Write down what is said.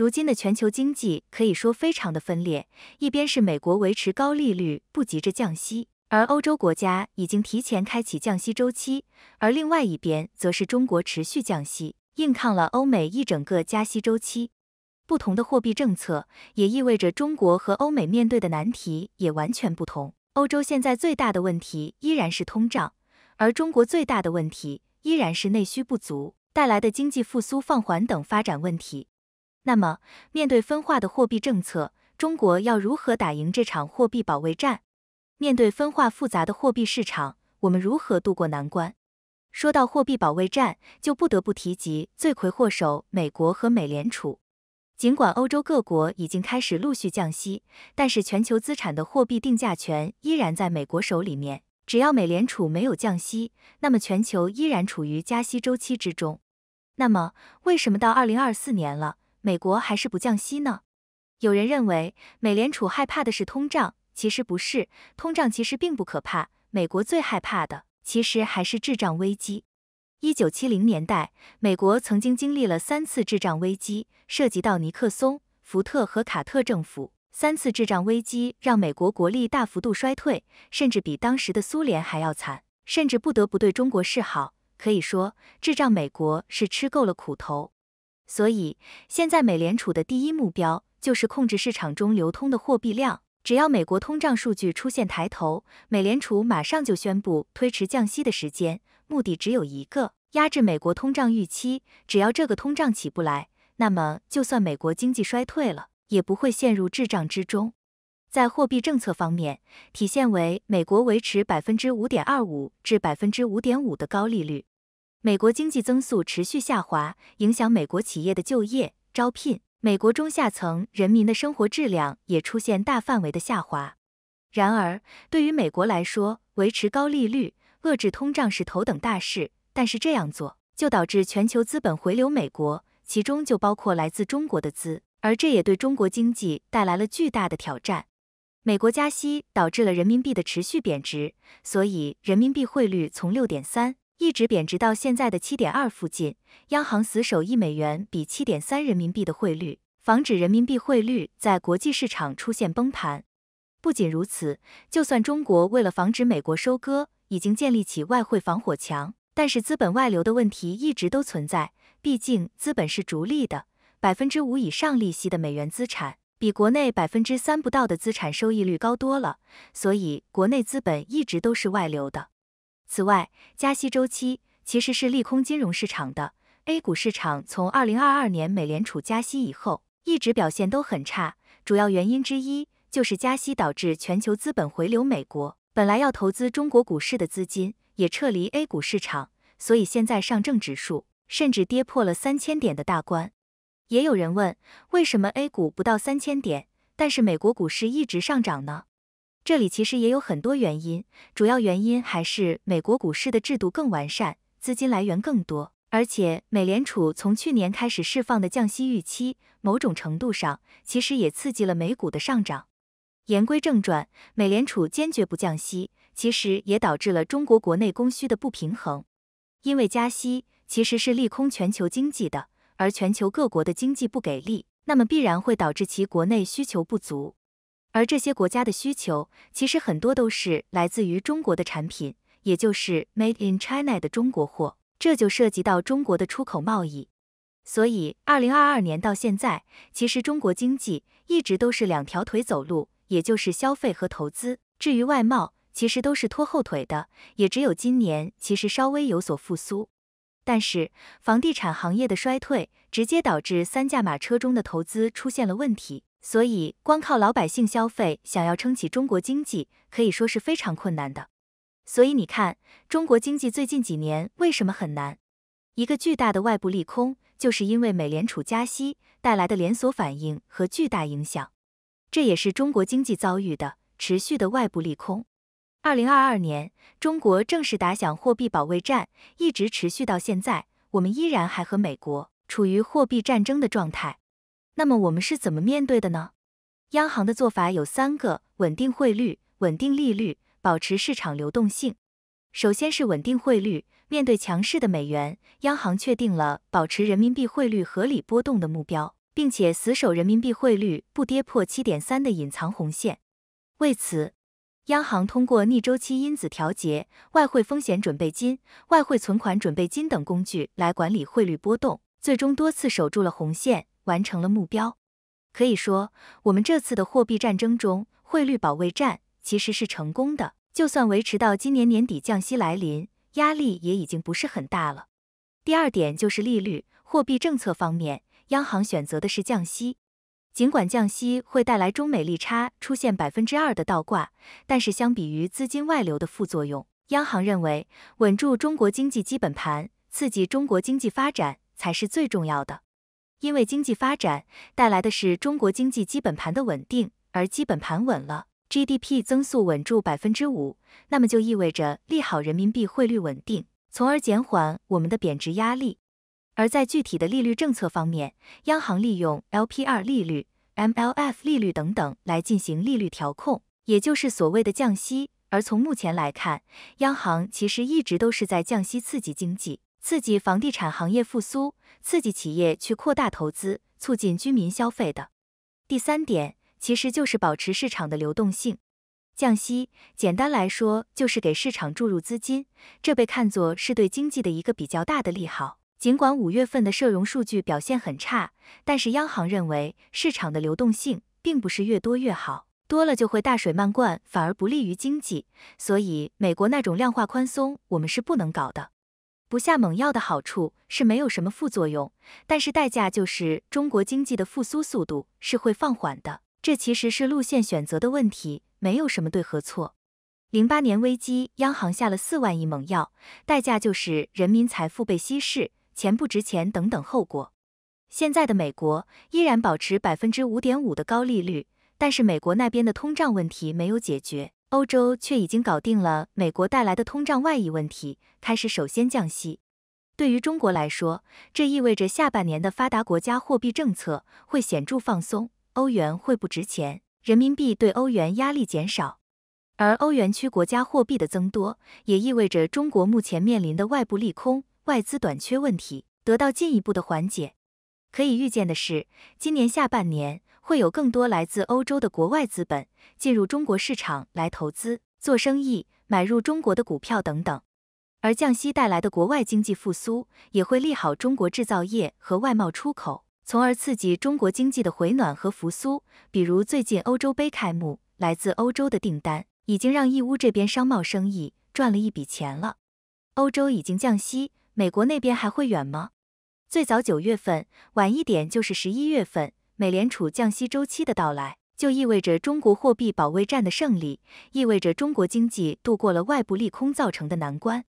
如今的全球经济可以说非常的分裂，一边是美国维持高利率不急着降息，而欧洲国家已经提前开启降息周期；而另外一边则是中国持续降息，硬抗了欧美一整个加息周期。不同的货币政策，也意味着中国和欧美面对的难题也完全不同。欧洲现在最大的问题依然是通胀，而中国最大的问题依然是内需不足带来的经济复苏放缓等发展问题。那么，面对分化的货币政策，中国要如何打赢这场货币保卫战？面对分化复杂的货币市场，我们如何渡过难关？说到货币保卫战，就不得不提及罪魁祸首——美国和美联储。尽管欧洲各国已经开始陆续降息，但是全球资产的货币定价权依然在美国手里面。只要美联储没有降息，那么全球依然处于加息周期之中。那么，为什么到二零二四年了？美国还是不降息呢？有人认为美联储害怕的是通胀，其实不是，通胀其实并不可怕。美国最害怕的其实还是智障危机。一九七零年代，美国曾经经历了三次智障危机，涉及到尼克松、福特和卡特政府。三次智障危机让美国国力大幅度衰退，甚至比当时的苏联还要惨，甚至不得不对中国示好。可以说，智障美国是吃够了苦头。所以，现在美联储的第一目标就是控制市场中流通的货币量。只要美国通胀数据出现抬头，美联储马上就宣布推迟降息的时间，目的只有一个：压制美国通胀预期。只要这个通胀起不来，那么就算美国经济衰退了，也不会陷入滞胀之中。在货币政策方面，体现为美国维持百分之五点二五至百分之五点五的高利率。美国经济增速持续下滑，影响美国企业的就业招聘，美国中下层人民的生活质量也出现大范围的下滑。然而，对于美国来说，维持高利率、遏制通胀是头等大事。但是这样做就导致全球资本回流美国，其中就包括来自中国的资，而这也对中国经济带来了巨大的挑战。美国加息导致了人民币的持续贬值，所以人民币汇率从六点三。一直贬值到现在的七点二附近，央行死守一美元比七点三人民币的汇率，防止人民币汇率在国际市场出现崩盘。不仅如此，就算中国为了防止美国收割，已经建立起外汇防火墙，但是资本外流的问题一直都存在。毕竟资本是逐利的，百分之五以上利息的美元资产，比国内百分之三不到的资产收益率高多了，所以国内资本一直都是外流的。此外，加息周期其实是利空金融市场的。A 股市场从二零二二年美联储加息以后，一直表现都很差，主要原因之一就是加息导致全球资本回流美国，本来要投资中国股市的资金也撤离 A 股市场，所以现在上证指数甚至跌破了三千点的大关。也有人问，为什么 A 股不到三千点，但是美国股市一直上涨呢？这里其实也有很多原因，主要原因还是美国股市的制度更完善，资金来源更多，而且美联储从去年开始释放的降息预期，某种程度上其实也刺激了美股的上涨。言归正传，美联储坚决不降息，其实也导致了中国国内供需的不平衡。因为加息其实是利空全球经济的，而全球各国的经济不给力，那么必然会导致其国内需求不足。而这些国家的需求，其实很多都是来自于中国的产品，也就是 Made in China 的中国货，这就涉及到中国的出口贸易。所以，二零二二年到现在，其实中国经济一直都是两条腿走路，也就是消费和投资。至于外贸，其实都是拖后腿的，也只有今年其实稍微有所复苏。但是，房地产行业的衰退，直接导致三驾马车中的投资出现了问题。所以，光靠老百姓消费想要撑起中国经济，可以说是非常困难的。所以你看，中国经济最近几年为什么很难？一个巨大的外部利空，就是因为美联储加息带来的连锁反应和巨大影响。这也是中国经济遭遇的持续的外部利空。二零二二年，中国正式打响货币保卫战，一直持续到现在，我们依然还和美国处于货币战争的状态。那么我们是怎么面对的呢？央行的做法有三个：稳定汇率、稳定利率、保持市场流动性。首先是稳定汇率，面对强势的美元，央行确定了保持人民币汇率合理波动的目标，并且死守人民币汇率不跌破七点三的隐藏红线。为此，央行通过逆周期因子调节、外汇风险准备金、外汇存款准备金等工具来管理汇率波动，最终多次守住了红线。完成了目标，可以说我们这次的货币战争中，汇率保卫战其实是成功的。就算维持到今年年底降息来临，压力也已经不是很大了。第二点就是利率、货币政策方面，央行选择的是降息。尽管降息会带来中美利差出现百分之二的倒挂，但是相比于资金外流的副作用，央行认为稳住中国经济基本盘，刺激中国经济发展才是最重要的。因为经济发展带来的是中国经济基本盘的稳定，而基本盘稳了，GDP 增速稳住百分之五，那么就意味着利好人民币汇率稳定，从而减缓我们的贬值压力。而在具体的利率政策方面，央行利用 LPR 利率、MLF 利率等等来进行利率调控，也就是所谓的降息。而从目前来看，央行其实一直都是在降息刺激经济。刺激房地产行业复苏，刺激企业去扩大投资，促进居民消费的。第三点其实就是保持市场的流动性。降息，简单来说就是给市场注入资金，这被看作是对经济的一个比较大的利好。尽管五月份的社融数据表现很差，但是央行认为市场的流动性并不是越多越好，多了就会大水漫灌，反而不利于经济。所以，美国那种量化宽松我们是不能搞的。不下猛药的好处是没有什么副作用，但是代价就是中国经济的复苏速度是会放缓的。这其实是路线选择的问题，没有什么对和错。零八年危机，央行下了四万亿猛药，代价就是人民财富被稀释，钱不值钱等等后果。现在的美国依然保持百分之五点五的高利率，但是美国那边的通胀问题没有解决。欧洲却已经搞定了美国带来的通胀外溢问题，开始首先降息。对于中国来说，这意味着下半年的发达国家货币政策会显著放松，欧元会不值钱，人民币对欧元压力减少。而欧元区国家货币的增多，也意味着中国目前面临的外部利空、外资短缺问题得到进一步的缓解。可以预见的是，今年下半年。会有更多来自欧洲的国外资本进入中国市场来投资、做生意、买入中国的股票等等。而降息带来的国外经济复苏，也会利好中国制造业和外贸出口，从而刺激中国经济的回暖和复苏。比如最近欧洲杯开幕，来自欧洲的订单已经让义乌这边商贸生意赚了一笔钱了。欧洲已经降息，美国那边还会远吗？最早九月份，晚一点就是十一月份。美联储降息周期的到来，就意味着中国货币保卫战的胜利，意味着中国经济度过了外部利空造成的难关。